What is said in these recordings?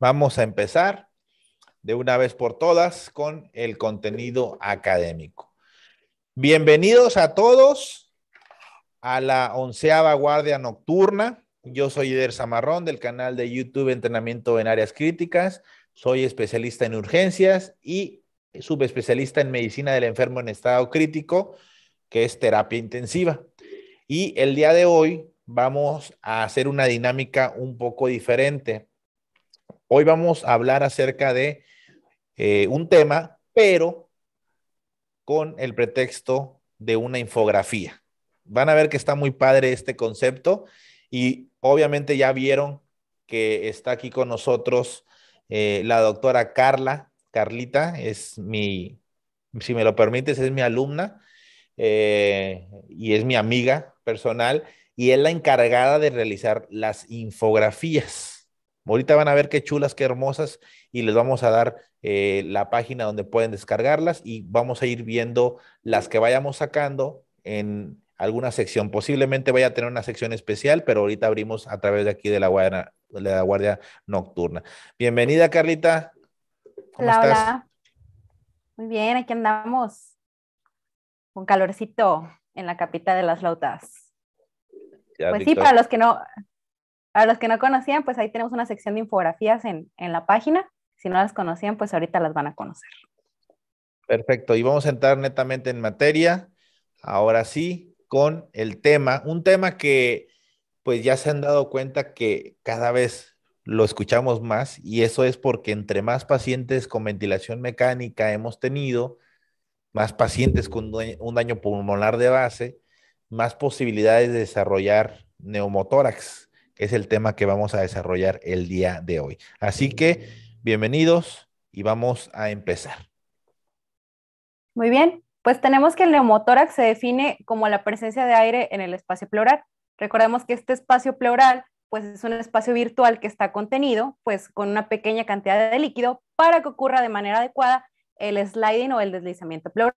Vamos a empezar de una vez por todas con el contenido académico. Bienvenidos a todos a la onceava guardia nocturna. Yo soy Eder Zamarrón del canal de YouTube Entrenamiento en Áreas Críticas. Soy especialista en urgencias y subespecialista en medicina del enfermo en estado crítico, que es terapia intensiva. Y el día de hoy vamos a hacer una dinámica un poco diferente. Hoy vamos a hablar acerca de eh, un tema, pero con el pretexto de una infografía. Van a ver que está muy padre este concepto y obviamente ya vieron que está aquí con nosotros eh, la doctora Carla. Carlita es mi, si me lo permites, es mi alumna eh, y es mi amiga personal y es la encargada de realizar las infografías. Ahorita van a ver qué chulas, qué hermosas y les vamos a dar eh, la página donde pueden descargarlas y vamos a ir viendo las que vayamos sacando en alguna sección. Posiblemente vaya a tener una sección especial, pero ahorita abrimos a través de aquí de la guardia, nocturna. Bienvenida, Carlita. hola, Hola. Muy bien, aquí andamos. Con calorcito en la capital de las Lautas. pues sí, para los que no, para los que no conocían, pues ahí tenemos una sección de infografías en, la página. Si no las conocían, pues ahorita las van a conocer. Perfecto, y vamos a entrar netamente en materia, ahora sí, con el tema, un tema que pues ya se han dado cuenta que cada vez lo escuchamos más y eso es porque entre más pacientes con ventilación mecánica hemos tenido, más pacientes con un daño pulmonar de base, más posibilidades de desarrollar neumotórax es el tema que vamos a desarrollar el día de hoy. Así que bienvenidos y vamos a empezar. Muy bien, pues tenemos que el neumotórax se define como la presencia de aire en el espacio pleural. Recordemos que este espacio pleural pues es un espacio virtual que está contenido pues con una pequeña cantidad de líquido para que ocurra de manera adecuada el sliding o el deslizamiento pleural.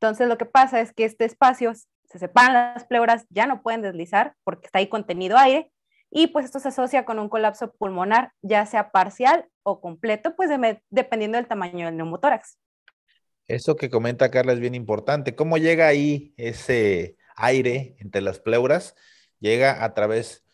Entonces lo que pasa es que este espacio se separan las pleuras, ya no pueden deslizar porque está ahí contenido aire y pues esto se asocia con un colapso pulmonar, ya sea parcial o completo, pues dependiendo del tamaño del neumotórax. Eso que comenta Carla es bien importante. ¿Cómo llega ahí ese aire entre las pleuras? Llega a través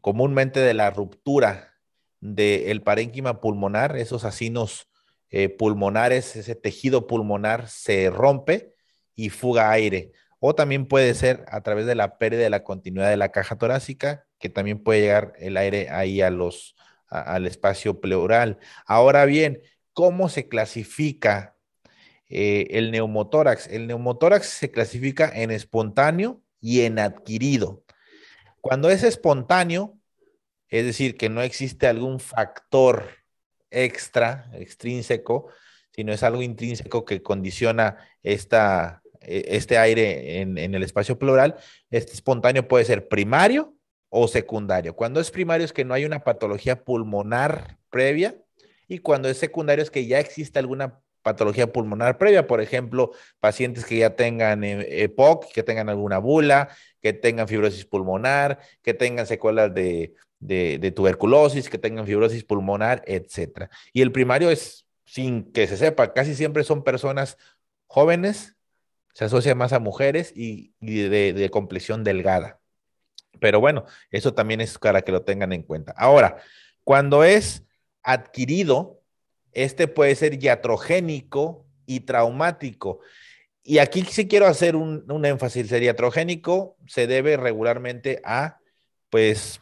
comúnmente de la ruptura del parénquima pulmonar, esos asinos eh, pulmonares, ese tejido pulmonar se rompe y fuga aire. O también puede ser a través de la pérdida de la continuidad de la caja torácica, que también puede llegar el aire ahí a los, al espacio pleural. Ahora bien, ¿cómo se clasifica eh, el neumotórax? El neumotórax se clasifica en espontáneo y en adquirido. Cuando es espontáneo, es decir, que no existe algún factor extra, extrínseco, sino es algo intrínseco que condiciona e, este aire en, en el espacio pleural, este espontáneo puede ser primario o secundario. Cuando es primario es que no hay una patología pulmonar previa y cuando es secundario es que ya existe alguna patología pulmonar previa, por ejemplo, pacientes que ya tengan eh, EPOC, que tengan alguna bula, que tengan fibrosis pulmonar, que tengan secuelas de, tuberculosis, que tengan fibrosis pulmonar, etc. Y el primario es, sin que se sepa, casi siempre son personas jóvenes, se asocia más a mujeres y, de, de complexión delgada. Pero bueno, eso también es para que lo tengan en cuenta. Ahora, cuando es adquirido, este puede ser iatrogénico y traumático. Y aquí sí quiero hacer un, énfasis. El iatrogénico se debe regularmente a, pues,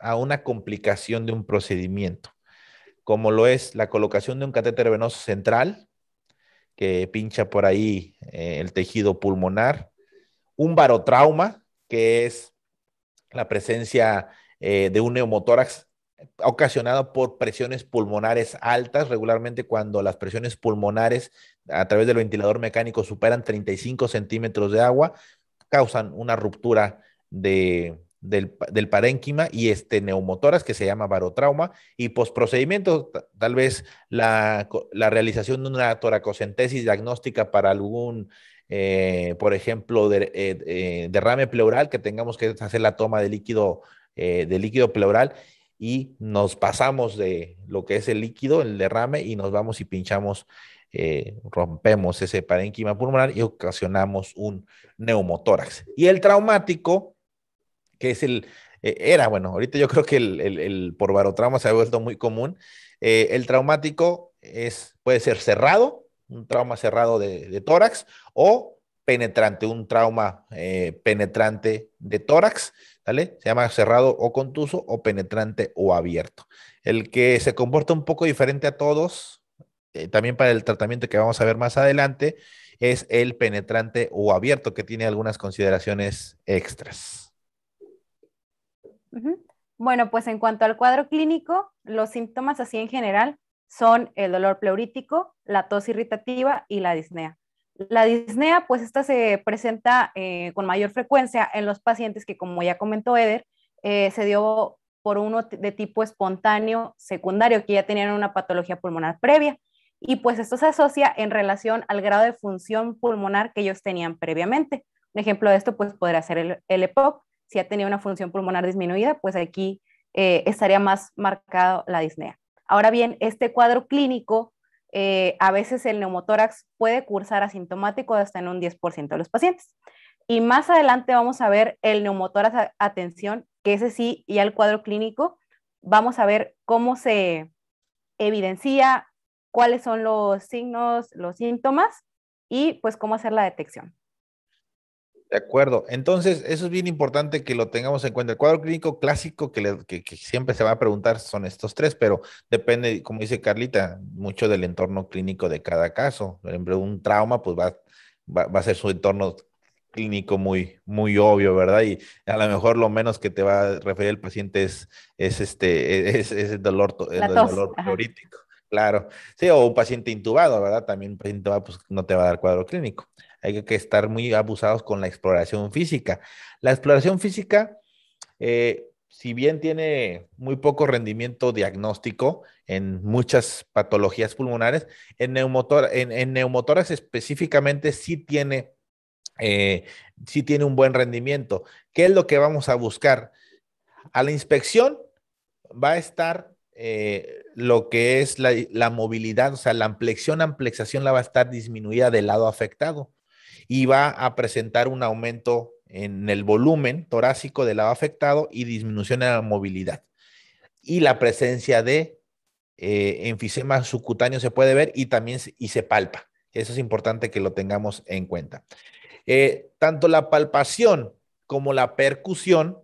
a una complicación de un procedimiento, como lo es la colocación de un catéter venoso central, que pincha por ahí eh, el tejido pulmonar, un barotrauma, que es la presencia eh, de un neumotórax ocasionado por presiones pulmonares altas, regularmente cuando las presiones pulmonares a través del ventilador mecánico superan 35 centímetros de agua, causan una ruptura de, del, del, parénquima y este neumotórax que se llama barotrauma y posprocedimiento, tal vez la, la realización de una toracocentesis diagnóstica para algún eh, por ejemplo, de, eh, eh, derrame pleural, que tengamos que hacer la toma de líquido, de líquido pleural y nos pasamos de lo que es el líquido, el derrame, y nos vamos y pinchamos, rompemos ese parénquima pulmonar y ocasionamos un neumotórax. Y el traumático, que es el, era, bueno, ahorita yo creo que el, el, por se ha vuelto muy común. el traumático es, puede ser cerrado, un trauma cerrado de, tórax o penetrante, un trauma eh, penetrante de tórax, ¿vale? Se llama cerrado o contuso o penetrante o abierto. El que se comporta un poco diferente a todos, eh, también para el tratamiento que vamos a ver más adelante, es el penetrante o abierto, que tiene algunas consideraciones extras. Bueno, pues en cuanto al cuadro clínico, los síntomas así en general son el dolor pleurítico, la tos irritativa y la disnea. La disnea, pues esta se presenta eh, con mayor frecuencia en los pacientes que, como ya comentó Eder, eh, se dio por uno de tipo espontáneo secundario, que ya tenían una patología pulmonar previa. Y pues esto se asocia en relación al grado de función pulmonar que ellos tenían previamente. Un ejemplo de esto, pues podría ser el, EPOC. Si ha tenido una función pulmonar disminuida, pues aquí eh, estaría más marcado la disnea. Ahora bien, este cuadro clínico, eh, a veces el neumotórax puede cursar asintomático hasta en un 10% de los pacientes. Y más adelante vamos a ver el neumotórax atención, que ese sí, y al cuadro clínico, vamos a ver cómo se evidencia, cuáles son los signos, los síntomas y pues cómo hacer la detección. De acuerdo. Entonces, eso es bien importante que lo tengamos en cuenta. El cuadro clínico clásico que, siempre se va a preguntar son estos tres, pero depende, como dice Carlita, mucho del entorno clínico de cada caso. Por ejemplo, un trauma, pues va, a ser su entorno clínico muy, muy obvio, ¿verdad? Y a lo mejor lo menos que te va a referir el paciente es, este, el dolor, el, dolor Claro, sí, o un paciente intubado, ¿verdad? También un paciente intubado, pues no te va a dar cuadro clínico hay que estar muy abusados con la exploración física. La exploración física, eh, si bien tiene muy poco rendimiento diagnóstico en muchas patologías pulmonares, en, neumotoras específicamente sí tiene, eh, tiene un buen rendimiento. ¿Qué es lo que vamos a buscar? A la inspección va a estar eh, lo que es la, movilidad, o sea, la amplexión, amplexación la va a estar disminuida del lado afectado y va a presentar un aumento en el volumen torácico del lado afectado y disminución en la movilidad. Y la presencia de eh, enfisema subcutáneo se puede ver y también y se palpa. Eso es importante que lo tengamos en cuenta. Eh, tanto la palpación como la percusión,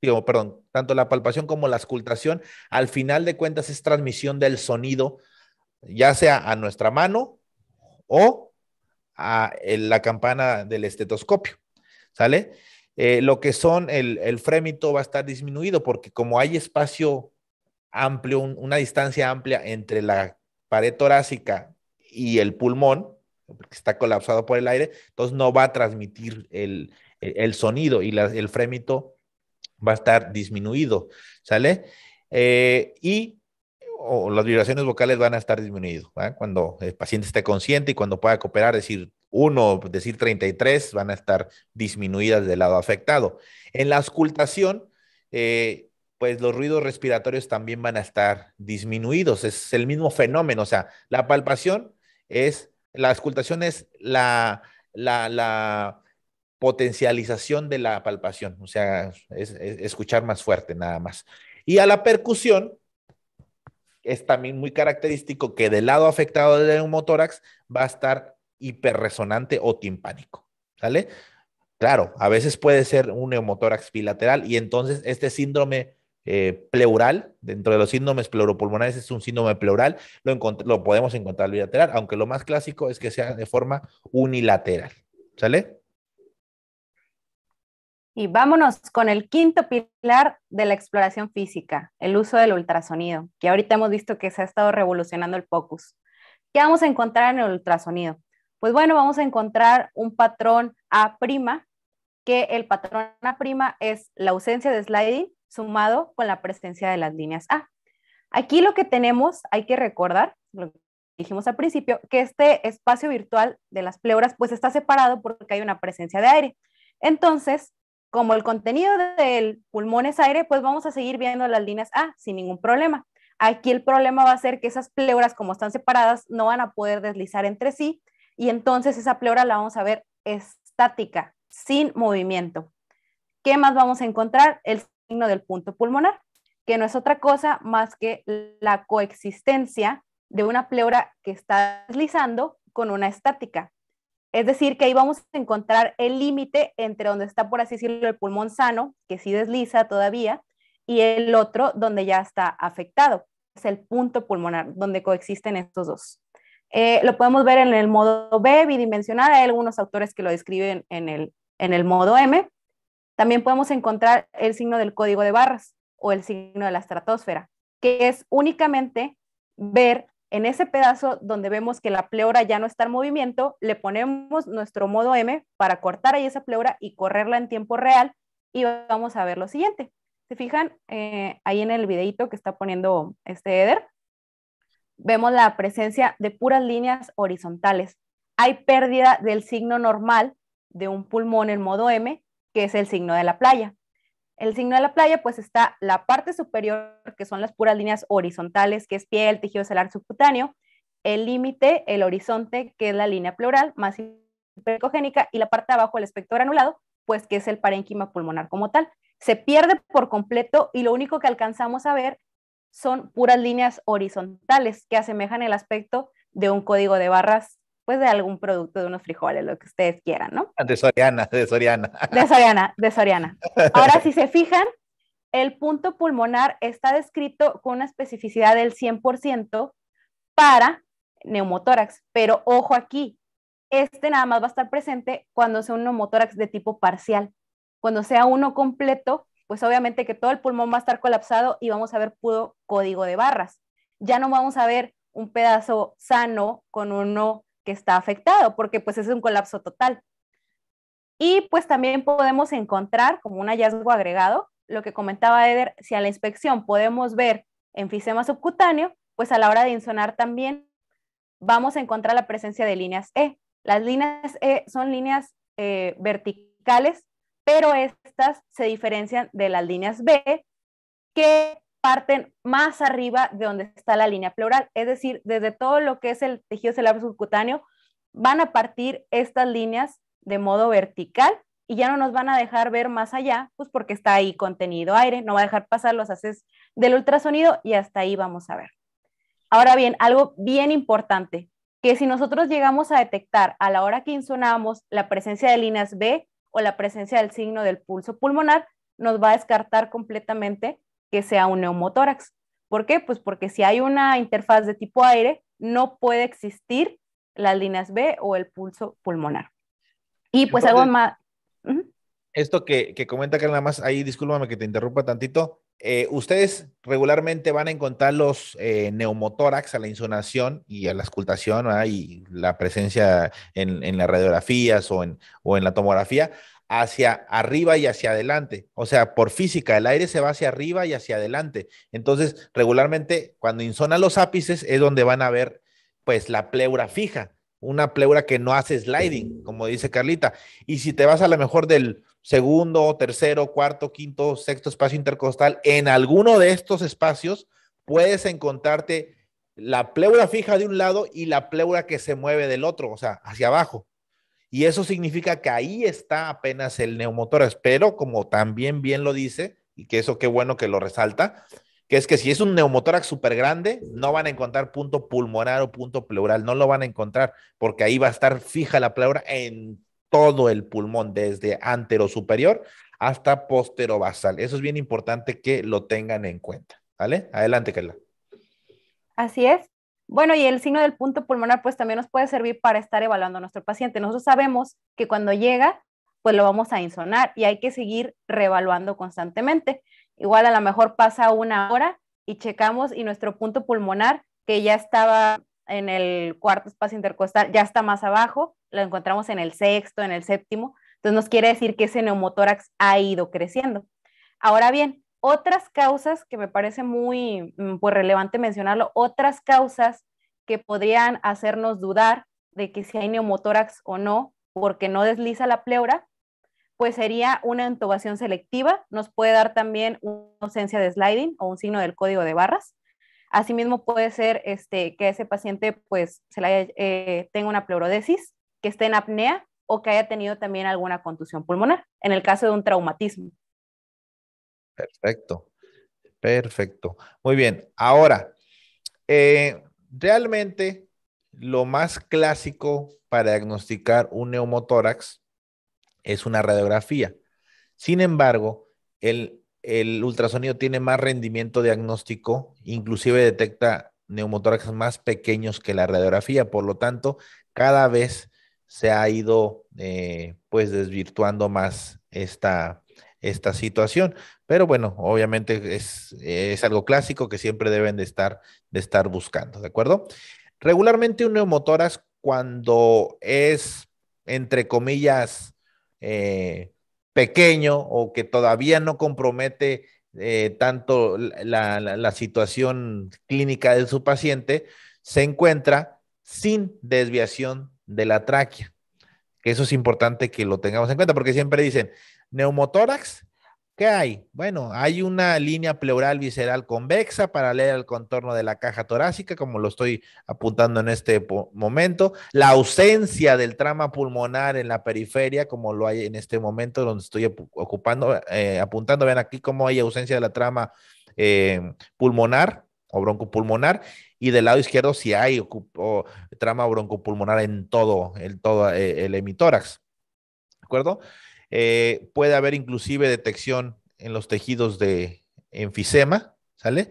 perdón, tanto la palpación como la auscultación, al final de cuentas es transmisión del sonido, ya sea a nuestra mano o a la campana del estetoscopio, ¿sale? Eh, lo que son el, frémito va a estar disminuido porque como hay espacio amplio, una distancia amplia entre la pared torácica y el pulmón, que está colapsado por el aire, entonces no va a transmitir el, sonido y el frémito va a estar disminuido, ¿sale? Eh, y las vibraciones vocales van a estar disminuidas. Cuando el paciente esté consciente y cuando pueda cooperar, decir 1, decir 33, van a estar disminuidas del lado afectado. En la auscultación, eh, pues los ruidos respiratorios también van a estar disminuidos. Es el mismo fenómeno. O sea, la palpación es, la auscultación es la, la, la potencialización de la palpación. O sea, es escuchar más fuerte nada más. Y a la percusión, es también muy característico que del lado afectado del neumotórax va a estar hiperresonante o timpánico, ¿sale? Claro, a veces puede ser un neumotórax bilateral y entonces este síndrome eh, pleural, dentro de los síndromes pleuropulmonares es un síndrome pleural, lo, lo podemos encontrar bilateral, aunque lo más clásico es que sea de forma unilateral, ¿sale? Y vámonos con el quinto pilar de la exploración física, el uso del ultrasonido, que ahorita hemos visto que se ha estado revolucionando el focus. ¿Qué vamos a encontrar en el ultrasonido? Pues bueno, vamos a encontrar un patrón A', prima que el patrón A' es la ausencia de sliding sumado con la presencia de las líneas A. Aquí lo que tenemos, hay que recordar, lo dijimos al principio, que este espacio virtual de las pleuras pues está separado porque hay una presencia de aire. Entonces, como el contenido del pulmón es aire, pues vamos a seguir viendo las líneas A sin ningún problema. Aquí el problema va a ser que esas pleuras, como están separadas, no van a poder deslizar entre sí y entonces esa pleura la vamos a ver estática, sin movimiento. ¿Qué más vamos a encontrar? El signo del punto pulmonar, que no es otra cosa más que la coexistencia de una pleura que está deslizando con una estática. Es decir, que ahí vamos a encontrar el límite entre donde está, por así decirlo, el pulmón sano, que sí desliza todavía, y el otro donde ya está afectado. Es el punto pulmonar, donde coexisten estos dos. Eh, lo podemos ver en el modo B, bidimensional. Hay algunos autores que lo describen en el, en el modo M. También podemos encontrar el signo del código de barras o el signo de la estratosfera, que es únicamente ver en ese pedazo donde vemos que la pleura ya no está en movimiento, le ponemos nuestro modo M para cortar ahí esa pleura y correrla en tiempo real y vamos a ver lo siguiente. ¿Se fijan eh, ahí en el videito que está poniendo este Eder? Vemos la presencia de puras líneas horizontales. Hay pérdida del signo normal de un pulmón en modo M, que es el signo de la playa. El signo de la playa, pues está la parte superior, que son las puras líneas horizontales, que es piel, tejido celular subcutáneo, el límite, el horizonte, que es la línea pleural, más hipercogénica, y la parte de abajo, el espectro granulado, pues que es el parénquima pulmonar como tal. Se pierde por completo y lo único que alcanzamos a ver son puras líneas horizontales que asemejan el aspecto de un código de barras pues de algún producto, de unos frijoles, lo que ustedes quieran, ¿no? Ah, de Soriana, de Soriana. De Soriana, de Soriana. Ahora, si se fijan, el punto pulmonar está descrito con una especificidad del 100% para neumotórax, pero ojo aquí, este nada más va a estar presente cuando sea un neumotórax de tipo parcial. Cuando sea uno completo, pues obviamente que todo el pulmón va a estar colapsado y vamos a ver puro código de barras. Ya no vamos a ver un pedazo sano con uno que está afectado, porque pues es un colapso total. Y pues también podemos encontrar como un hallazgo agregado, lo que comentaba Eder, si a la inspección podemos ver enfisema subcutáneo, pues a la hora de insonar también vamos a encontrar la presencia de líneas E. Las líneas E son líneas eh, verticales, pero estas se diferencian de las líneas B, que parten más arriba de donde está la línea pleural, es decir, desde todo lo que es el tejido celular subcutáneo, van a partir estas líneas de modo vertical y ya no nos van a dejar ver más allá, pues porque está ahí contenido aire, no va a dejar pasar los haces del ultrasonido y hasta ahí vamos a ver. Ahora bien, algo bien importante, que si nosotros llegamos a detectar a la hora que insonamos la presencia de líneas B o la presencia del signo del pulso pulmonar, nos va a descartar completamente que sea un neumotórax. ¿Por qué? Pues porque si hay una interfaz de tipo aire, no puede existir las líneas B o el pulso pulmonar. Y pues algo más... Esto que, que comenta que nada más, ahí discúlpame que te interrumpa tantito, eh, ustedes regularmente van a encontrar los eh, neumotórax a la insonación y a la auscultación ah, y la presencia en, en, las radiografías o en, o en la tomografía, hacia arriba y hacia adelante. O sea, por física, el aire se va hacia arriba y hacia adelante. Entonces, regularmente cuando insonan los ápices es donde van a ver pues la pleura fija, una pleura que no hace sliding, como dice Carlita. Y si te vas a lo mejor del segundo, tercero, cuarto, quinto, sexto espacio intercostal, en alguno de estos espacios puedes encontrarte la pleura fija de un lado y la pleura que se mueve del otro, o sea, hacia abajo. Y eso significa que ahí está apenas el neumotórax, pero como también bien lo dice, y que eso qué bueno que lo resalta, que es que si es un neumotórax súper grande, no van a encontrar punto pulmonar o punto pleural, no lo van a encontrar, porque ahí va a estar fija la pleura en todo el pulmón, desde antero superior hasta posterobasal. basal. Eso es bien importante que lo tengan en cuenta. ¿Vale? Adelante, Carla. Así es. Bueno, y el signo del punto pulmonar pues también nos puede servir para estar evaluando a nuestro paciente. Nosotros sabemos que cuando llega pues lo vamos a insonar y hay que seguir reevaluando constantemente. Igual a lo mejor pasa una hora y checamos y nuestro punto pulmonar que ya estaba en el cuarto espacio intercostal, ya está más abajo, lo encontramos en el sexto, en el séptimo, entonces nos quiere decir que ese neumotórax ha ido creciendo. Ahora bien, otras causas que me parece muy mm, pues, relevante mencionarlo, otras causas que podrían hacernos dudar de que si hay neumotórax o no, porque no desliza la pleura, pues sería una entubación selectiva, nos puede dar también una ausencia de sliding o un signo del código de barras. Asimismo puede ser este, que ese paciente pues se eh, tenga una pleurodesis, que esté en apnea o que haya tenido también alguna contusión pulmonar, en el caso de un traumatismo. Perfecto, perfecto. Muy bien, ahora, eh, realmente lo más clásico para diagnosticar un neumotórax es una radiografía. Sin embargo, el, ultrasonido tiene más rendimiento diagnóstico, inclusive detecta neumotórax más pequeños que la radiografía, por lo tanto, cada vez se ha ido eh, pues desvirtuando más esta, esta situación. Pero bueno, obviamente es, algo clásico que siempre deben de estar, de estar buscando, ¿de acuerdo? Regularmente un neumotórax cuando es, entre comillas, eh, pequeño o que todavía no compromete eh, tanto la, situación clínica de su paciente, se encuentra sin desviación de la tráquea. eso es importante que lo tengamos en cuenta, porque siempre dicen neumotórax ¿Qué hay? Bueno, hay una línea pleural visceral convexa paralela al contorno de la caja torácica, como lo estoy apuntando en este momento. La ausencia del trama pulmonar en la periferia, como lo hay en este momento, donde estoy ocupando, eh, apuntando. Vean aquí cómo hay ausencia de la trama eh, pulmonar o broncopulmonar. Y del lado izquierdo, si hay trama broncopulmonar en todo, en todo eh, el hemitórax. ¿De acuerdo? Eh, puede haber inclusive detección en los tejidos de enfisema, ¿sale?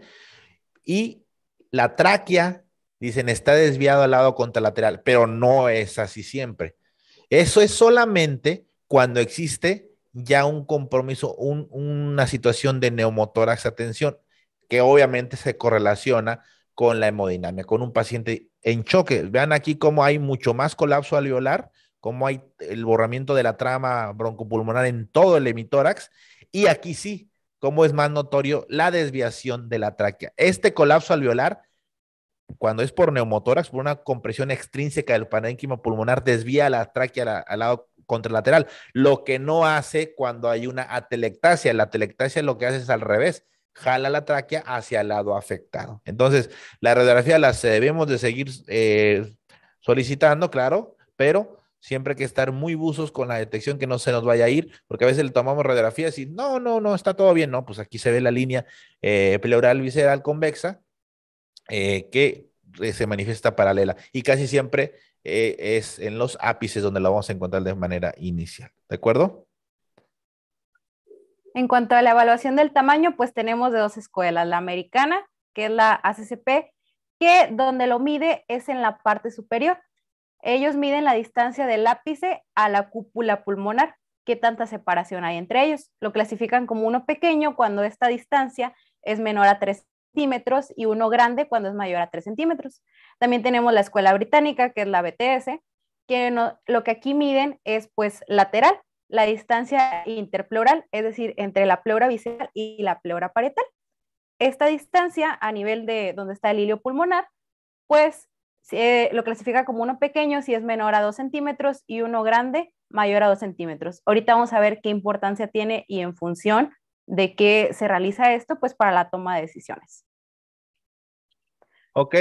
Y la tráquea, dicen, está desviado al lado contralateral, pero no es así siempre. Eso es solamente cuando existe ya un compromiso, una situación de neumotórax a tensión, que obviamente se correlaciona con la hemodinamia, con un paciente en choque. Vean aquí cómo hay mucho más colapso alveolar cómo hay el borramiento de la trama broncopulmonar en todo el hemitórax. Y aquí sí, cómo es más notorio la desviación de la tráquea. Este colapso alveolar, cuando es por neumotórax, por una compresión extrínseca del parénquima pulmonar, desvía la tráquea al lado contralateral, lo que no hace cuando hay una atelectasia. La atelectasia lo que hace es al revés, jala la tráquea hacia el lado afectado. Entonces, la radiografía la debemos de seguir eh, solicitando, claro, pero Siempre hay que estar muy busos con la detección que no se nos vaya a ir, porque a veces le tomamos radiografías y no, no, no, está todo bien. No, pues aquí se ve la línea eh, pleural visceral convexa eh, que eh, se manifiesta paralela y casi siempre es en los ápices donde la vamos a encontrar de manera inicial. ¿De acuerdo? En cuanto a la evaluación del tamaño, pues tenemos de dos escuelas, la americana, que es la ACCP, que donde lo mide es en la parte superior, ellos miden la distancia del ápice a la cúpula pulmonar, qué tanta separación hay entre ellos. Lo clasifican como uno pequeño cuando esta distancia es menor a 3 centímetros y uno grande cuando es mayor a 3 centímetros. También tenemos la escuela británica, que es la BTS, que lo que aquí miden es pues lateral, la distancia interpleural, es decir, entre la pleura visceral y la pleura parietal. Esta distancia a nivel de donde está el hilio pulmonar, pues eh, lo clasifica como uno pequeño si es menor a 2 centímetros y uno grande mayor a 2 centímetros. Ahorita vamos a ver qué importancia tiene y en función de qué se realiza esto, pues para la toma de decisiones. Ok.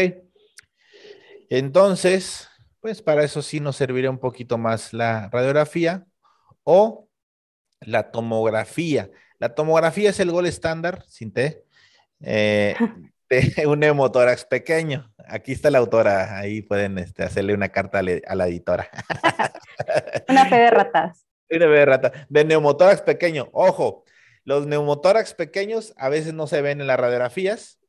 Entonces, pues para eso sí nos servirá un poquito más la radiografía o la tomografía. La tomografía es el gol estándar, sin T eh, de un hemotórax pequeño. Aquí está la autora, ahí pueden este, hacerle una carta e, a, la editora. una fe de ratas. Una fe de ratas. De neumotórax pequeño, ojo, los neumotórax pequeños a veces no se ven en las radiografías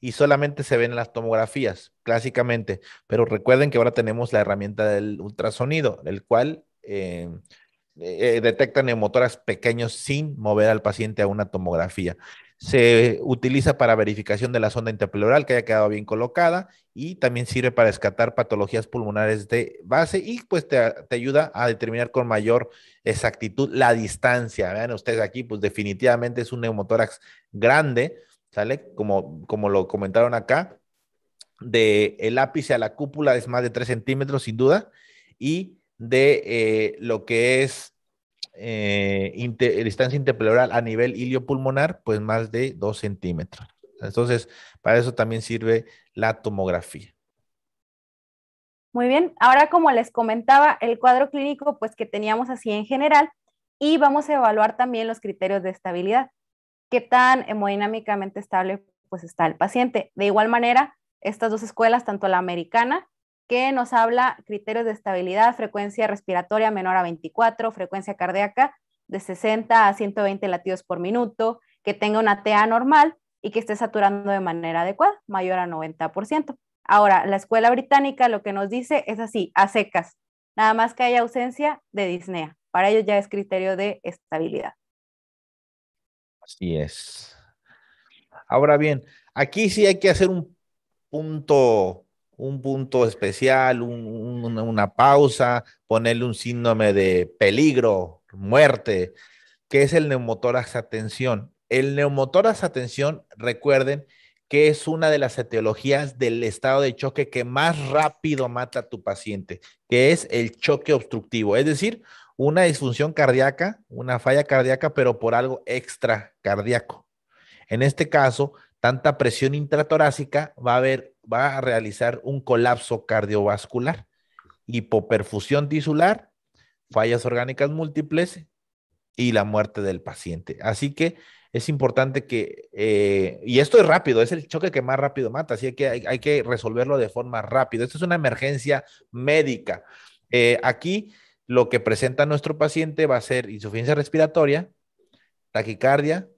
y solamente se ven en las tomografías, clásicamente. Pero recuerden que ahora tenemos la herramienta del ultrasonido, el cual eh, eh, detecta neumotórax pequeños sin mover al paciente a una tomografía se utiliza para verificación de la zona interpleural que haya quedado bien colocada y también sirve para descartar patologías pulmonares de base y pues te, ayuda a determinar con mayor exactitud la distancia. Vean ustedes aquí, pues definitivamente es un neumotórax grande, ¿sale? Como, como lo comentaron acá, de el ápice a la cúpula es más de 3 centímetros sin duda y de eh, lo que es eh, distancia interpleural a nivel iliopulmonar, pues más de 2 centímetros. Entonces, para eso también sirve la tomografía. Muy bien, ahora como les comentaba, el cuadro clínico, pues que teníamos así en general, y vamos a evaluar también los criterios de estabilidad. ¿Qué tan hemodinámicamente estable pues está el paciente? De igual manera, estas dos escuelas, tanto la americana que nos habla criterios de estabilidad, frecuencia respiratoria menor a 24, frecuencia cardíaca de 60 a 120 latidos por minuto, que tenga una TA normal y que esté saturando de manera adecuada, mayor a 90%. Ahora, la escuela británica lo que nos dice es así, a secas, nada más que haya ausencia de disnea. Para ellos ya es criterio de estabilidad. Así es. Ahora bien, aquí sí hay que hacer un punto un punto especial, una pausa, ponerle un síndrome de peligro, muerte, que es el neumotórax atención. El neumotórax atención, recuerden, que es una de las etiologías del estado de choque que más rápido mata a tu paciente, que es el choque obstructivo, es decir, una disfunción cardíaca, una falla cardíaca, pero por algo extra cardíaco. En este caso, tanta presión intratorácica va a haber va a realizar un colapso cardiovascular, hipoperfusión tisular, fallas orgánicas múltiples y la muerte del paciente. Así que es importante que, eh, y esto es rápido, es el choque que más rápido mata, así que hay, que resolverlo de forma rápida. Esto es una emergencia médica. Eh, aquí lo que presenta nuestro paciente va a ser insuficiencia respiratoria, taquicardia,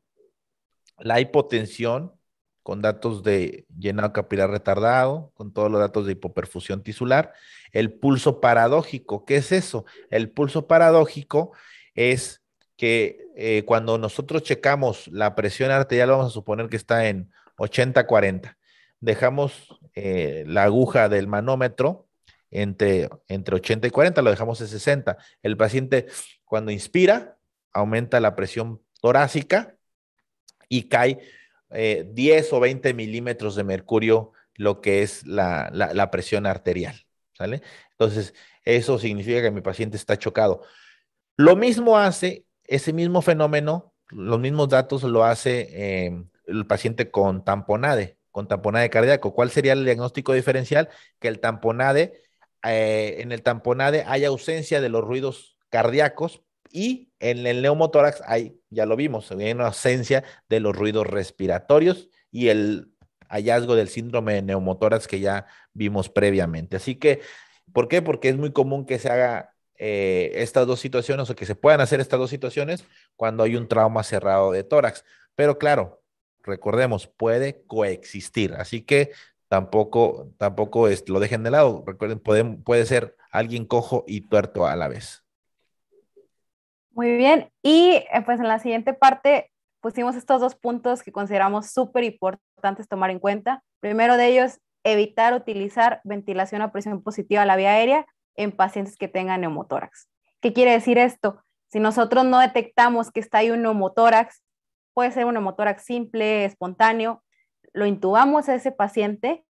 la hipotensión, con datos de llenado capilar retardado, con todos los datos de hipoperfusión tisular. El pulso paradójico, ¿qué es eso? El pulso paradójico es que eh, cuando nosotros checamos la presión arterial, vamos a suponer que está en 80-40, dejamos eh, la aguja del manómetro entre, entre 80 y 40, lo dejamos en 60. El paciente cuando inspira, aumenta la presión torácica y cae 10 eh, o 20 milímetros de mercurio lo que es la, presión arterial, ¿sale? Entonces, eso significa que mi paciente está chocado. Lo mismo hace, ese mismo fenómeno, los mismos datos lo hace em, el paciente con tamponade, con tamponade cardíaco. ¿Cuál sería el diagnóstico diferencial? Que el tamponade, eh, en el tamponade hay ausencia de los ruidos cardíacos, y en el neumotórax hay, ya lo vimos, hay una ausencia de los ruidos respiratorios y el hallazgo del síndrome de neumotórax que ya vimos previamente. Así que, ¿por qué? Porque es muy común que se haga eh, estas dos situaciones o que se puedan hacer estas dos situaciones cuando hay un trauma cerrado de tórax. Pero claro, recordemos, puede coexistir. Así que tampoco, tampoco es, lo dejen de lado. Recuerden, puede ser alguien cojo y tuerto a la vez. Muy bien, y eh, pues en la siguiente parte pusimos estos dos puntos que consideramos súper importantes tomar en cuenta. Primero de ellos, evitar utilizar ventilación a presión positiva a la vía aérea en pacientes que tengan neumotórax. ¿Qué quiere decir esto? Si nosotros no detectamos que está ahí un neumotórax, puede ser un neumotórax simple, espontáneo, lo intubamos a ese paciente,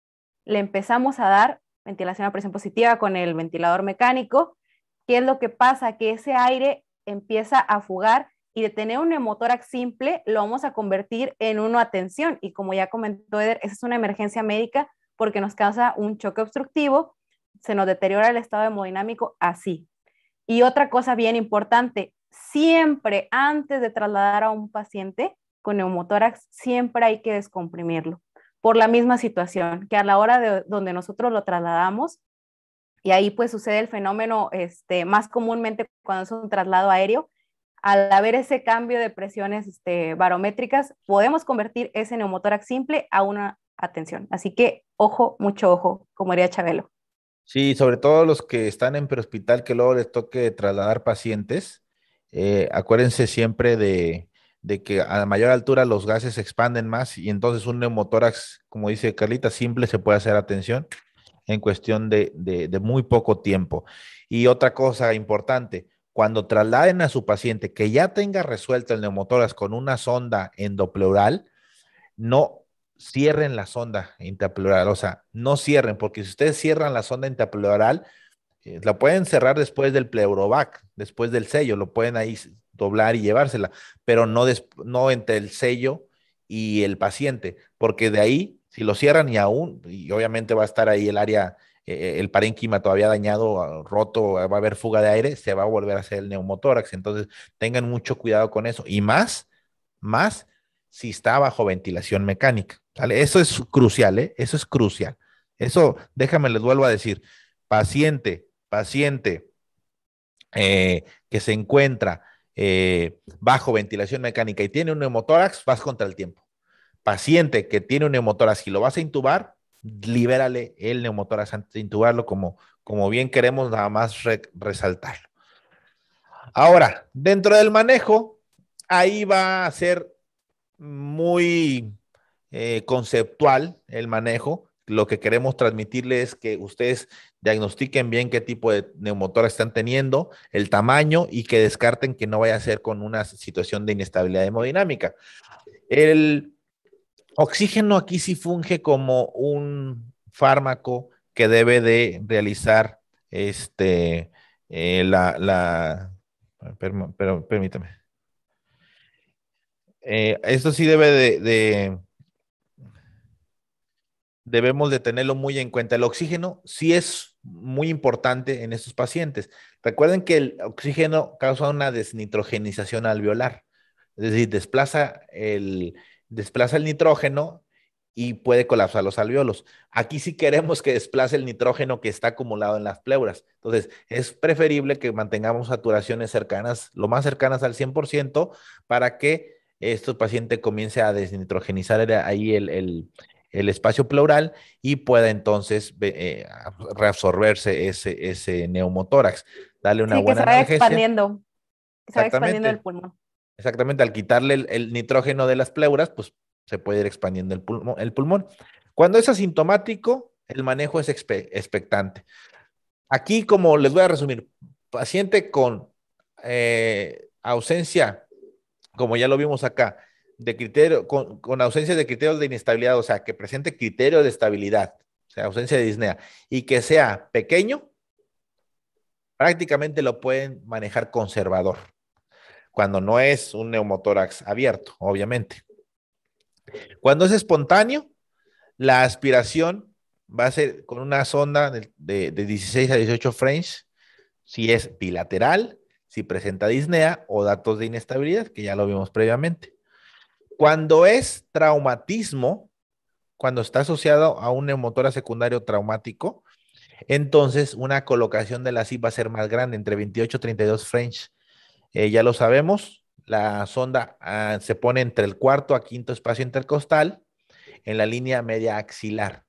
le empezamos a dar ventilación a presión positiva con el ventilador mecánico. ¿Qué es lo que pasa? Que ese aire empieza a fugar y de tener un neumotórax simple lo vamos a convertir en uno a tensión. Y como ya comentó Eder, esa es una emergencia médica porque nos causa un choque obstructivo, se nos deteriora el estado hemodinámico así. Y otra cosa bien importante, siempre antes de trasladar a un paciente con neumotórax, siempre hay que descomprimirlo por la misma situación, que a la hora de donde nosotros lo trasladamos, y ahí pues sucede el fenómeno este, más comúnmente cuando es un traslado aéreo. Al haber ese cambio de presiones este, barométricas, podemos convertir ese neumotórax simple a una atención. Así que ojo, mucho ojo, como haría Chabelo. Sí, sobre todo los que están en prehospital que luego les toque trasladar pacientes. Eh, acuérdense siempre de, de, que a mayor altura los gases se expanden más y entonces un neumotórax, como dice Carlita, simple se puede hacer atención en cuestión de, muy poco tiempo. Y otra cosa importante, cuando trasladen a su paciente que ya tenga resuelto el neumotoras con una sonda endopleural, no cierren la sonda interpleural, o sea, no cierren, porque si ustedes cierran la sonda interpleural, eh, la pueden cerrar después del pleurovac, después del sello, lo pueden ahí doblar y llevársela, pero no, no entre el sello y el paciente, porque de ahí si lo cierran y aún, y obviamente va a estar ahí el área, eh, eh, el parénquima todavía dañado, ah, roto, ah, va a haber fuga de aire, se va a volver a hacer el neumotórax. Entonces, tengan mucho cuidado con eso. Y más, más si está bajo ventilación mecánica. Eso es crucial, ¿eh? Eso es crucial. Eso, déjame, les vuelvo a decir, paciente, paciente que se encuentra bajo ventilación mecánica y tiene un neumotórax, vas contra el tiempo paciente que tiene un neumotoras, y lo vas a intubar, libérale el neumotoras antes de intubarlo, como, como bien queremos nada más resaltarlo. Ahora, dentro del manejo, ahí va a ser muy eh, conceptual el manejo. Lo que queremos transmitirles es que ustedes diagnostiquen bien qué tipo de neumotoras están teniendo, el tamaño y que descarten que no vaya a ser con una situación de inestabilidad hemodinámica. El Oxígeno aquí sí funge como un fármaco que debe de realizar este, eh, la, la pero, permítame. Eh, esto sí debe de, de, debemos de tenerlo muy en cuenta. El oxígeno sí es muy importante en estos pacientes. Recuerden que el oxígeno causa una desnitrogenización alveolar, es decir, desplaza el, desplaza el nitrógeno y puede colapsar los alveolos. Aquí sí queremos que desplace el nitrógeno que está acumulado en las pleuras. Entonces, es preferible que mantengamos saturaciones cercanas, lo más cercanas al 100%, para que este paciente comience a desnitrogenizar ahí el, espacio pleural y pueda entonces eh, reabsorberse ese, neumotórax. Dale una sí, buena que se expandiendo, se va expandiendo el pulmón. Exactamente, al quitarle el, nitrógeno de las pleuras, pues se puede ir expandiendo el, el pulmón. Cuando es asintomático, el manejo es expectante. Aquí, como les voy a resumir, paciente con eh, ausencia, como ya lo vimos acá, de criterio, con, con, ausencia de criterios de inestabilidad, o sea, que presente criterio de estabilidad, o sea, ausencia de disnea, y que sea pequeño, prácticamente lo pueden manejar conservador cuando no es un neumotórax abierto, obviamente. Cuando es espontáneo, la aspiración va a ser con una sonda de, 16 a 18 frames, si es bilateral, si presenta disnea o datos de inestabilidad, que ya lo vimos previamente. Cuando es traumatismo, cuando está asociado a un neumotórax secundario traumático, entonces una colocación de la CIP va a ser más grande, entre 28 y 32 frames eh, ya lo sabemos, la sonda ah, se pone entre el cuarto a quinto espacio intercostal en la línea media axilar.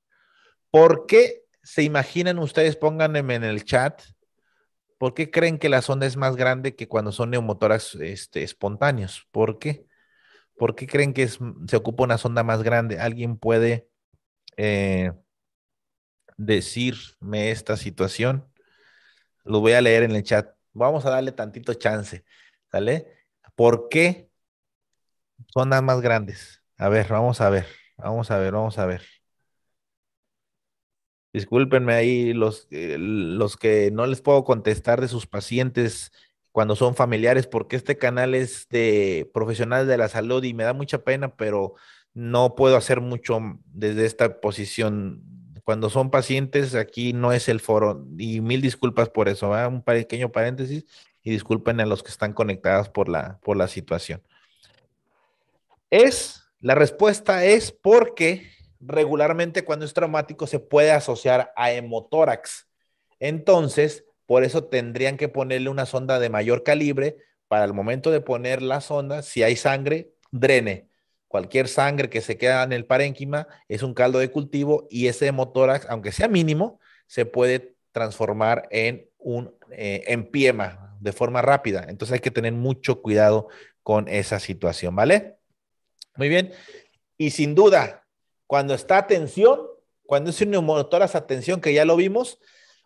¿Por qué se imaginan ustedes, pónganme en el chat, por qué creen que la sonda es más grande que cuando son neumotoras este, espontáneos? ¿Por qué? ¿Por qué creen que se ocupa una sonda más grande? ¿Alguien puede eh, decirme esta situación? Lo voy a leer en el chat. Vamos a darle tantito chance, ¿sale? ¿Por qué las más grandes? A ver, vamos a ver, vamos a ver, vamos a ver. Discúlpenme ahí los, eh, los que no les puedo contestar de sus pacientes cuando son familiares, porque este canal es de profesionales de la salud y me da mucha pena, pero no puedo hacer mucho desde esta posición cuando son pacientes, aquí no es el foro. Y mil disculpas por eso, un pequeño paréntesis y disculpen a los que están conectados por la, por la situación. Es, la respuesta es porque regularmente cuando es traumático se puede asociar a hemotórax. Entonces, por eso tendrían que ponerle una sonda de mayor calibre para el momento de poner la sonda, si hay sangre, drene cualquier sangre que se queda en el parénquima es un caldo de cultivo y ese hemotórax, aunque sea mínimo, se puede transformar en un eh, empiema de forma rápida. Entonces hay que tener mucho cuidado con esa situación, ¿vale? Muy bien. Y sin duda, cuando está a tensión, cuando es un neumotórax a tensión, que ya lo vimos,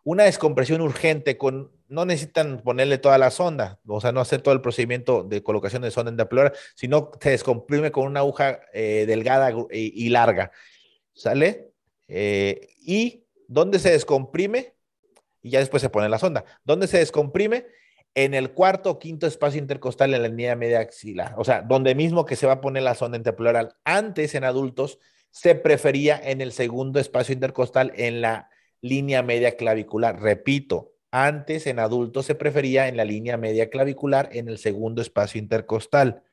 una descompresión urgente con no necesitan ponerle toda la sonda, o sea, no hacer todo el procedimiento de colocación de sonda endopelora, sino se descomprime con una aguja eh, delgada y, larga. ¿Sale? Eh, y ¿dónde se descomprime, y ya después se pone la sonda, ¿Dónde se descomprime en el cuarto o quinto espacio intercostal en la línea media axilar, o sea, donde mismo que se va a poner la sonda endopelora. Antes en adultos se prefería en el segundo espacio intercostal en la línea media clavicular. Repito, antes en adultos se prefería en la línea media clavicular en el segundo espacio intercostal.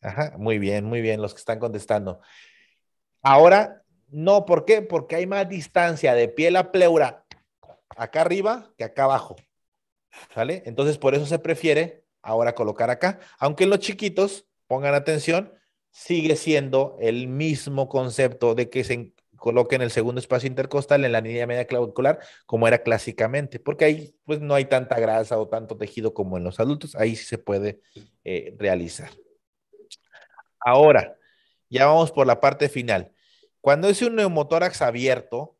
Ajá, muy bien, muy bien los que están contestando. Ahora, no, ¿por qué? Porque hay más distancia de piel a pleura acá arriba que acá abajo. ¿Sale? Entonces, por eso se prefiere ahora colocar acá. Aunque los chiquitos, pongan atención, sigue siendo el mismo concepto de que se coloque en el segundo espacio intercostal en la línea media clavicular como era clásicamente, porque ahí pues no hay tanta grasa o tanto tejido como en los adultos, ahí sí se puede eh, realizar. Ahora, ya vamos por la parte final. Cuando es un neumotórax abierto,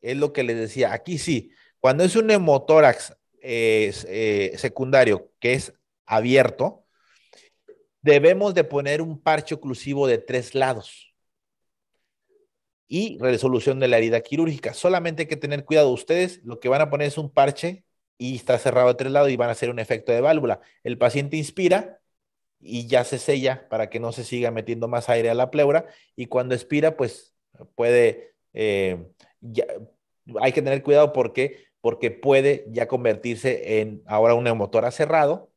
es lo que les decía, aquí sí, cuando es un neumotórax eh, secundario que es abierto, debemos de poner un parche oclusivo de tres lados y resolución de la herida quirúrgica. Solamente hay que tener cuidado. Ustedes lo que van a poner es un parche y está cerrado de tres lados y van a hacer un efecto de válvula. El paciente inspira y ya se sella para que no se siga metiendo más aire a la pleura y cuando expira pues puede, eh, hay que tener cuidado porque, porque puede ya convertirse en ahora un neumotora cerrado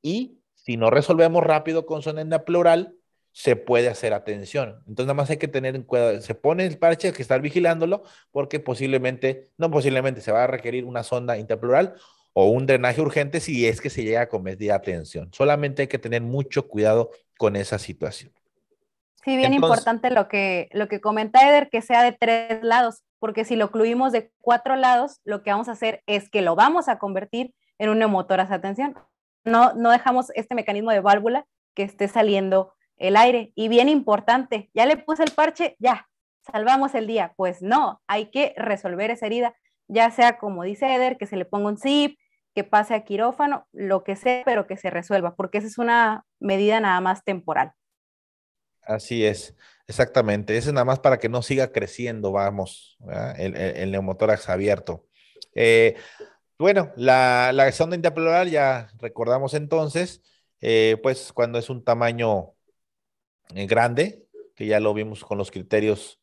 y si no resolvemos rápido con sonenda pleural, se puede hacer atención. Entonces, nada más hay que tener en cuenta, se pone el parche, hay que estar vigilándolo, porque posiblemente, no posiblemente, se va a requerir una sonda interplural o un drenaje urgente si es que se llega a de atención. Solamente hay que tener mucho cuidado con esa situación. Sí, bien importante lo que, lo que comenta Eder, que sea de tres lados, porque si lo incluimos de cuatro lados, lo que vamos a hacer es que lo vamos a convertir en un esa atención. No, no dejamos este mecanismo de válvula que esté saliendo el aire. Y bien importante, ya le puse el parche, ya, salvamos el día. Pues no, hay que resolver esa herida, ya sea como dice Eder, que se le ponga un zip, que pase a quirófano, lo que sea, pero que se resuelva, porque esa es una medida nada más temporal. Así es, exactamente. Eso es nada más para que no siga creciendo, vamos, el, neumotórax abierto. Eh, bueno, la, la sonda interpleural ya recordamos entonces, eh, pues cuando es un tamaño eh, grande, que ya lo vimos con los criterios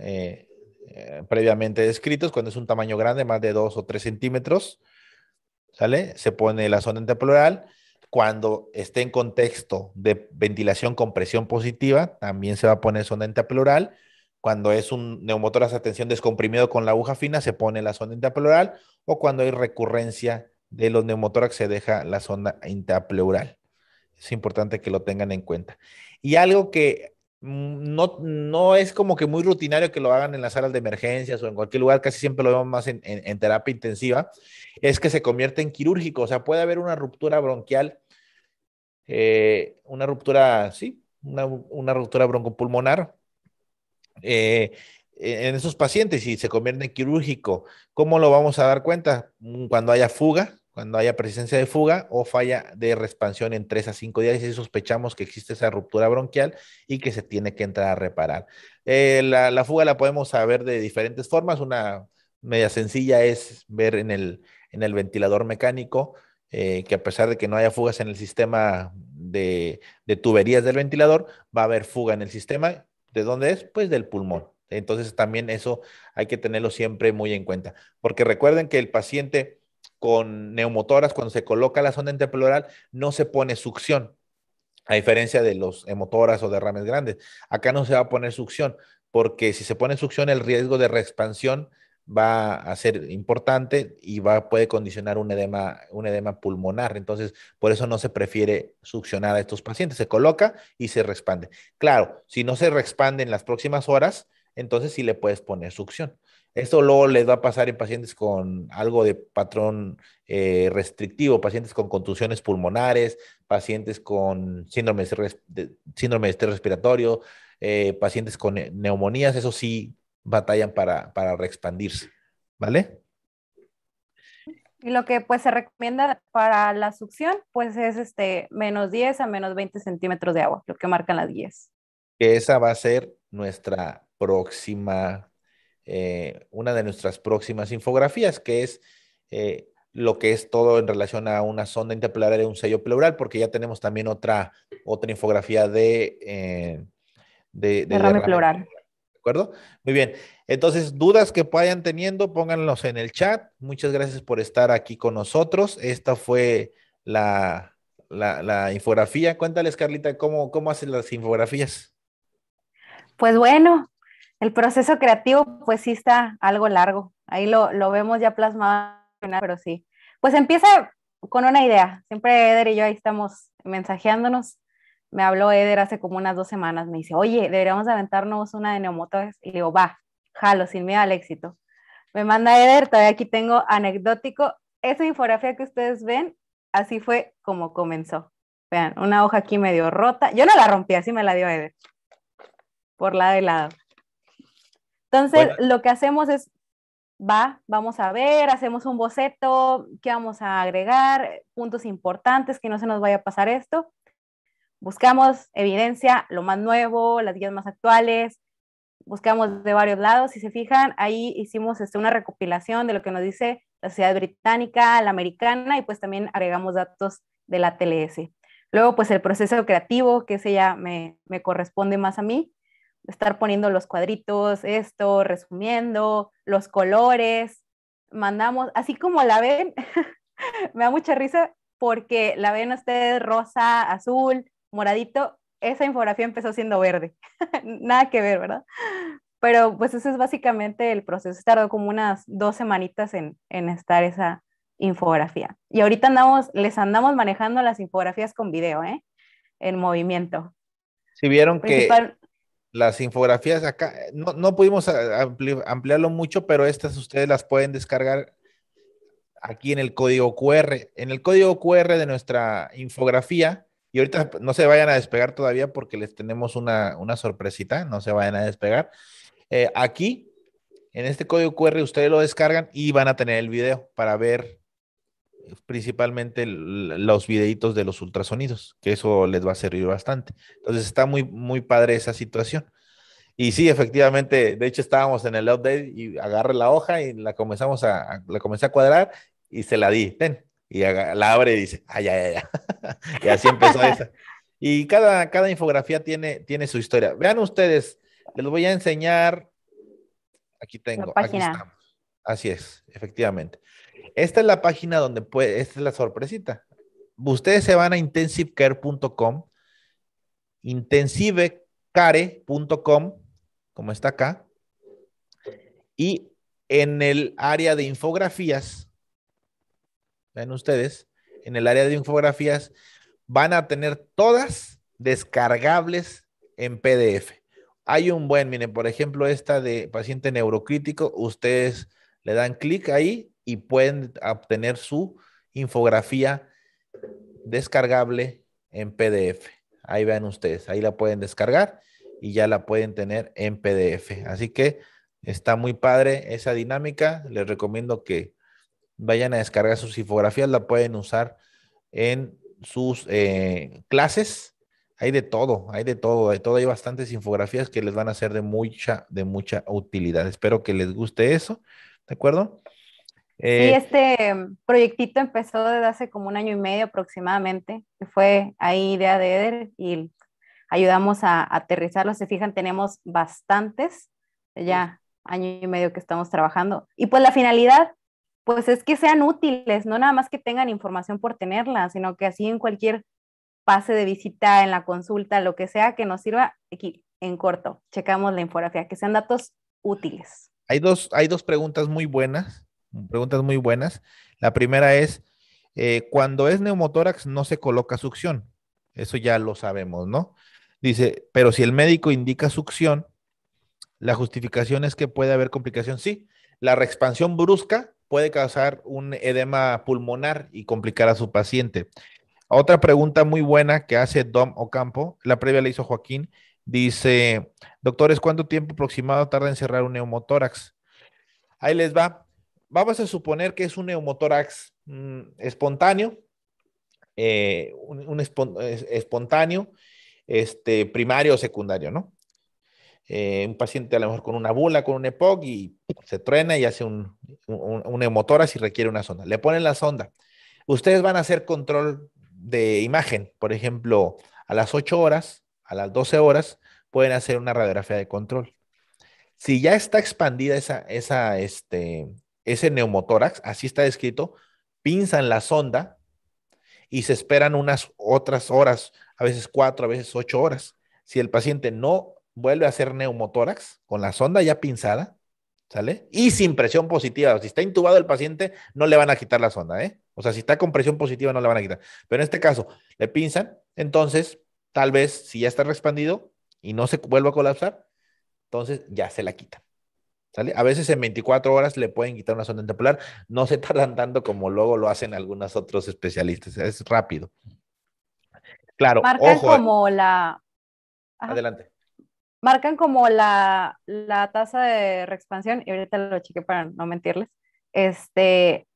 eh, eh, previamente descritos, cuando es un tamaño grande, más de 2 o 3 centímetros, ¿sale? Se pone la zona interpleural. Cuando esté en contexto de ventilación con presión positiva, también se va a poner zona interpleural. Cuando es un neumotórax a tensión descomprimido con la aguja fina, se pone la zona interpleural. O cuando hay recurrencia de los neumotórax, se deja la zona interpleural. Es importante que lo tengan en cuenta y algo que mm, no, es como que muy rutinario que lo hagan en las salas de emergencias o en cualquier lugar, casi siempre lo vemos más en, terapia intensiva, es que se convierte en quirúrgico, o sea, puede haber una ruptura bronquial, eh, una ruptura, sí, una, ruptura broncopulmonar. Eh, e, en esos pacientes y se convierte en quirúrgico, ¿cómo lo vamos a dar cuenta? Mm, cuando haya fuga, cuando haya presencia de fuga o falla de respansión en tres a cinco días y sospechamos que existe esa ruptura bronquial y que se tiene que entrar a reparar. Eh, la, fuga la podemos saber de diferentes formas. Una media sencilla es ver en el, ventilador mecánico eh, que a pesar de que no haya fugas en el sistema de, de tuberías del ventilador, va a haber fuga en el sistema. ¿De dónde es? Pues del pulmón. Entonces también eso hay que tenerlo siempre muy en cuenta, porque recuerden que el paciente con neumotoras, cuando se coloca la sonda interpleural, no se pone succión, a diferencia de los hemotoras o derrames grandes. Acá no se va a poner succión, porque si se pone succión, el riesgo de reexpansión va a ser importante y va, puede condicionar un edema, un edema pulmonar. Entonces, por eso no se prefiere succionar a estos pacientes. Se coloca y se reexpande. Claro, si no se reexpande en las próximas horas, entonces sí le puedes poner succión. Esto luego les va a pasar en pacientes con algo de patrón eh, restrictivo, pacientes con contusiones pulmonares, pacientes con síndrome de estrés respiratorio, eh, pacientes con neumonías, eso sí batallan para, para reexpandirse, ¿vale? Y lo que pues se recomienda para la succión, pues es este menos 10 a menos 20 centímetros de agua, lo que marcan las 10. Esa va a ser nuestra próxima eh, una de nuestras próximas infografías, que es eh, lo que es todo en relación a una sonda interpleural y un sello pleural, porque ya tenemos también otra, otra infografía de, eh, de, de pleural. acuerdo? Muy bien. Entonces, dudas que vayan teniendo, pónganlos en el chat. Muchas gracias por estar aquí con nosotros. Esta fue la, la, infografía. Cuéntales, Carlita, ¿cómo, cómo haces las infografías? Pues bueno, el proceso creativo, pues sí está algo largo. Ahí lo, vemos ya plasmado, pero sí. Pues empieza con una idea. Siempre Eder y yo ahí estamos mensajeándonos. Me habló Eder hace como unas dos semanas. Me dice, oye, deberíamos aventarnos una de neomotores. Y le digo, va, jalo, sin miedo al éxito. Me manda Eder, todavía aquí tengo anecdótico. Esa infografía que ustedes ven, así fue como comenzó. Vean, una hoja aquí medio rota. Yo no la rompí, así me la dio Eder. Por lado y lado. Entonces, lo que hacemos es, va, vamos a ver, hacemos un boceto, qué vamos a agregar, puntos importantes, que no se nos vaya a pasar esto. Buscamos evidencia, lo más nuevo, las guías más actuales, buscamos de varios lados. Si se fijan, ahí hicimos este, una recopilación de lo que nos dice la sociedad británica, la americana, y pues también agregamos datos de la TLS. Luego, pues el proceso creativo, que ese ya me, me corresponde más a mí estar poniendo los cuadritos, esto, resumiendo, los colores, mandamos, así como la ven, me da mucha risa porque la ven ustedes rosa, azul, moradito, esa infografía empezó siendo verde, nada que ver, ¿verdad? Pero pues ese es básicamente el proceso, tardó como unas dos semanitas en, estar esa infografía. Y ahorita andamos, les andamos manejando las infografías con video, ¿eh? En movimiento. Si vieron que las infografías acá, eh, no, pudimos eh, ampliarlo mucho, pero estas ustedes las pueden descargar aquí en el código QR. En el código QR de nuestra infografía, y ahorita no se vayan a despegar todavía porque les tenemos una, sorpresita, no se vayan a despegar. Eh, aquí, en este código QR, ustedes lo descargan y van a tener el video para ver principalmente los videitos de los ultrasonidos, que eso les va a servir bastante. Entonces está muy, muy padre esa situación. Y sí, efectivamente, de hecho estábamos en el update y agarré la hoja y la comenzamos a, comencé a cuadrar y se la di, ven, y la abre y dice, ay, ay, ay, y así empezó esa. Y cada, cada infografía tiene, tiene su historia. Vean ustedes, les voy a enseñar, aquí tengo, aquí estamos. Así es, efectivamente. Esta es la página donde puede, esta es la sorpresita. Ustedes se van a intensivecare.com, intensivecare.com, como está acá, y en el área de infografías, ven ustedes, en el área de infografías van a tener todas descargables en PDF. Hay un buen, miren, por ejemplo, esta de paciente neurocrítico, ustedes le dan clic ahí y pueden obtener su infografía descargable en PDF. Ahí vean ustedes, ahí la pueden descargar y ya la pueden tener en PDF. Así que está muy padre esa dinámica. Les recomiendo que vayan a descargar sus infografías, la pueden usar en sus eh, clases. Hay de todo, hay de todo, de todo. Hay bastantes infografías que les van a ser de mucha, de mucha utilidad. Espero que les guste eso, ¿de acuerdo? sí, eh, este mm, proyectito empezó desde hace como un año y medio aproximadamente, que fue ahí idea de Eder y ayudamos a, aterrizarlo. Se fijan, tenemos bastantes, eh, ya año y medio que estamos trabajando. Y pues la finalidad, pues es que sean útiles, no nada más que tengan información por tenerla, sino que así en cualquier pase de visita, en la consulta, lo que sea que nos sirva, aquí en corto, checamos la infografía, que sean datos útiles. Hay dos, hay dos preguntas muy buenas preguntas muy buenas. La primera es, eh, cuando es neumotórax no se coloca succión. Eso ya lo sabemos, ¿no? Dice, pero si el médico indica succión, la justificación es que puede haber complicación. Sí, la reexpansión brusca puede causar un edema pulmonar y complicar a su paciente. Otra pregunta muy buena que hace Dom Ocampo, la previa la hizo Joaquín, dice, doctores, ¿cuánto tiempo aproximado tarda en cerrar un neumotórax? Ahí les va vamos a suponer que es un neumotórax mm, espontáneo, eh, un, espontáneo, este, primario o secundario, ¿no? Eh, un paciente a lo mejor con una bula, con un EPOC y se truena y hace un, un, un neumotórax y requiere una sonda. Le ponen la sonda. Ustedes van a hacer control de imagen, por ejemplo, a las 8 horas, a las 12 horas, pueden hacer una radiografía de control. Si ya está expandida esa, esa, este, ese neumotórax, así está descrito, pinzan la sonda y se esperan unas otras horas, a veces cuatro, a veces ocho horas. Si el paciente no vuelve a hacer neumotórax con la sonda ya pinzada, ¿sale? Y sin presión positiva. Si está intubado el paciente, no le van a quitar la sonda, ¿eh? O sea, si está con presión positiva, no le van a quitar. Pero en este caso, le pinzan, entonces, tal vez si ya está expandido y no se vuelve a colapsar, entonces ya se la quitan. A veces en 24 horas le pueden quitar una zona temporal. No se tardan tanto como luego lo hacen algunos otros especialistas. Es rápido. Claro. Marcan eh. como la. Adelante. Marcan como la, tasa de reexpansión, y ahorita lo cheque para no mentirles. Este,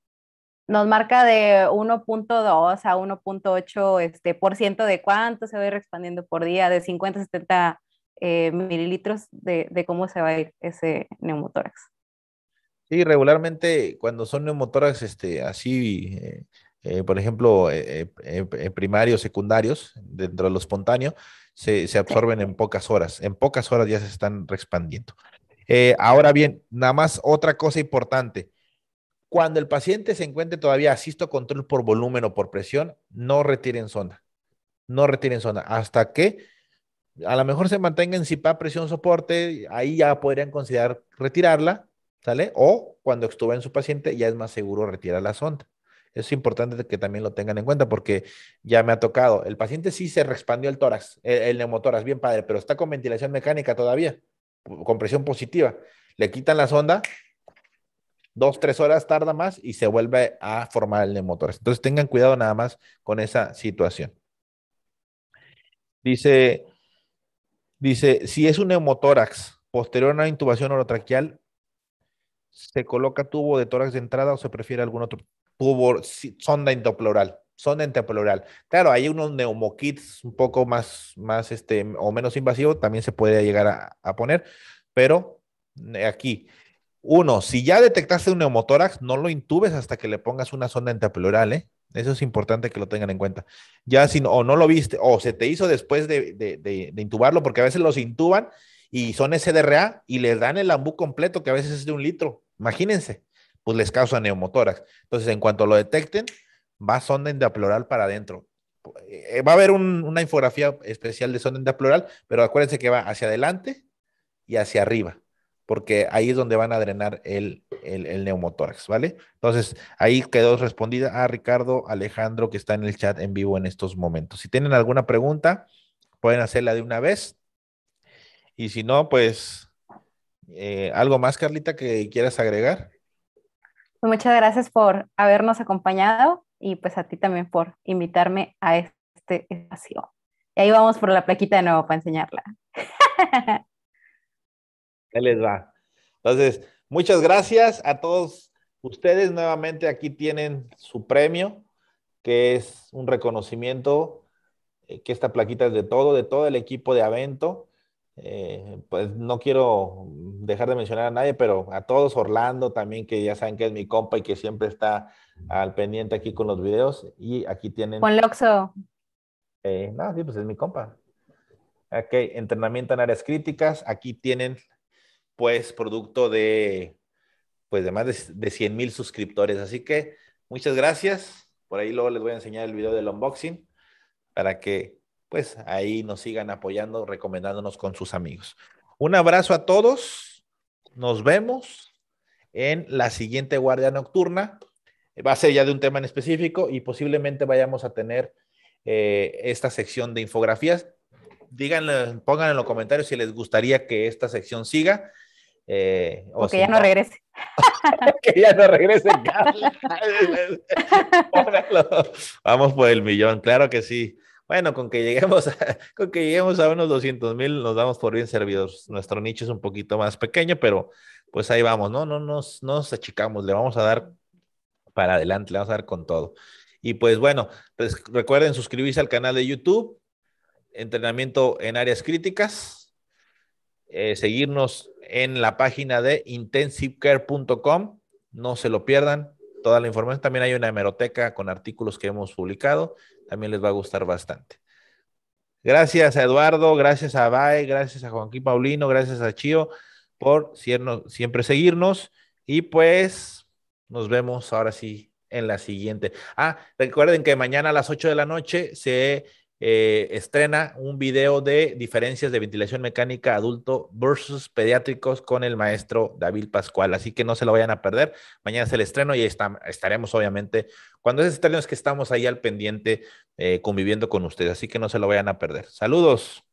nos marca de 1.2 a 1.8 este, por ciento de cuánto se va a ir expandiendo por día, de 50 a 70 eh, mililitros de, cómo se va a ir ese neumotórax. Sí, regularmente cuando son neumotórax este, así, eh, eh, por ejemplo, primarios, secundarios, dentro de lo espontáneo, se, absorben en pocas horas. En pocas horas ya se están expandiendo. ahora bien, nada más otra cosa importante. Cuando el paciente se encuentre todavía asisto control por volumen o por presión, no retiren sonda. No retiren zona, hasta que a lo mejor se mantenga en CIPA presión soporte, ahí ya podrían considerar retirarla, ¿sale? O cuando estuve en su paciente ya es más seguro retirar la sonda. es importante que también lo tengan en cuenta porque ya me ha tocado. El paciente sí se expandió el tórax, el, el neumotórax, bien padre, pero está con ventilación mecánica todavía, con presión positiva. Le quitan la sonda, dos, tres horas tarda más y se vuelve a formar el neumotórax. Entonces tengan cuidado nada más con esa situación. Dice Dice, si es un neumotórax posterior a una intubación orotraqueal, ¿se coloca tubo de tórax de entrada o se prefiere algún otro tubo, sonda intrapleural? Sonda intrapleural. Claro, hay unos neumokits un poco más, más este, o menos invasivos, también se puede llegar a, poner, pero eh, aquí, uno, si ya detectaste un neumotórax, no lo intubes hasta que le pongas una sonda intrapleural, ¿eh? Eso es importante que lo tengan en cuenta. Ya si o no lo viste o se te hizo después de, de, intubarlo, porque a veces los intuban y son SDRA y les dan el ambú completo, que a veces es de un litro. Imagínense, pues les causa neumotórax. Entonces, en cuanto lo detecten, va sonda endaploral para adentro. Eh, va a haber una infografía especial de sonda endaploral, pero acuérdense que va hacia adelante y hacia arriba porque ahí es donde van a drenar el, el, el, neumotórax, ¿vale? Entonces, ahí quedó respondida a ah, Ricardo Alejandro, que está en el chat en vivo en estos momentos. Si tienen alguna pregunta, pueden hacerla de una vez. Y si no, pues, eh, ¿algo más, Carlita, que quieras agregar? Pues muchas gracias por habernos acompañado y pues a ti también por invitarme a este espacio. Y ahí vamos por la plaquita de nuevo para enseñarla. les va. Entonces, muchas gracias a todos ustedes. Nuevamente aquí tienen su premio, que es un reconocimiento, eh, que esta plaquita es de todo, de todo el equipo de Avento. Eh, pues no quiero dejar de mencionar a nadie, pero a todos, Orlando también, que ya saben que es mi compa y que siempre está al pendiente aquí con los videos. Y aquí tienen. Con Loxo. Eh, no, sí, pues es mi compa. Ok, entrenamiento en áreas críticas. Aquí tienen pues producto de, pues de más de, 100 mil suscriptores. Así que muchas gracias. Por ahí luego les voy a enseñar el video del unboxing para que pues ahí nos sigan apoyando, recomendándonos con sus amigos. Un abrazo a todos. Nos vemos en la siguiente guardia nocturna. Va a ser ya de un tema en específico y posiblemente vayamos a tener eh, esta sección de infografías. Díganle, pongan en los comentarios si les gustaría que esta sección siga. Eh, que ya no regrese. que ya no regrese. Vamos por el millón, claro que sí. Bueno, con que lleguemos a, con que lleguemos a unos 200 mil nos damos por bien servidos. Nuestro nicho es un poquito más pequeño, pero pues ahí vamos, ¿no? No nos, nos achicamos, le vamos a dar para adelante, le vamos a dar con todo. Y pues bueno, pues recuerden suscribirse al canal de YouTube, entrenamiento en áreas críticas, eh, seguirnos en la página de intensivecare.com. No se lo pierdan. Toda la información. También hay una hemeroteca con artículos que hemos publicado. También les va a gustar bastante. Gracias a Eduardo, gracias a Bae, gracias a Joaquín Paulino, gracias a Chio por siempre seguirnos. Y pues nos vemos ahora sí en la siguiente. Ah, recuerden que mañana a las 8 de la noche se eh, estrena un video de diferencias de ventilación mecánica adulto versus pediátricos con el maestro David Pascual. Así que no se lo vayan a perder. Mañana es el estreno y estaremos, obviamente, cuando es estreno es que estamos ahí al pendiente eh, conviviendo con ustedes. Así que no se lo vayan a perder. Saludos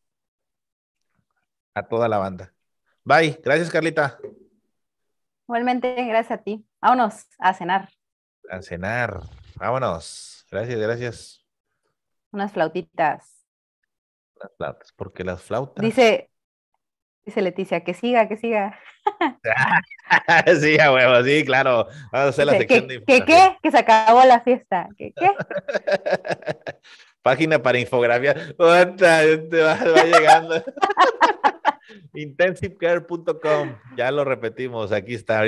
a toda la banda. Bye. Gracias, Carlita. Igualmente, gracias a ti. Vámonos a cenar. A cenar. Vámonos. Gracias, gracias unas flautitas. Las flautas, porque las flautas. Dice, dice Leticia, que siga, que siga. sí, sí, claro. Vamos a hacer la sección de infografía. qué? Que se acabó la fiesta. ¿Qué qué? Página para infografía. ¡Otra! te este va, va llegando. intensivecare.com. Ya lo repetimos, aquí está.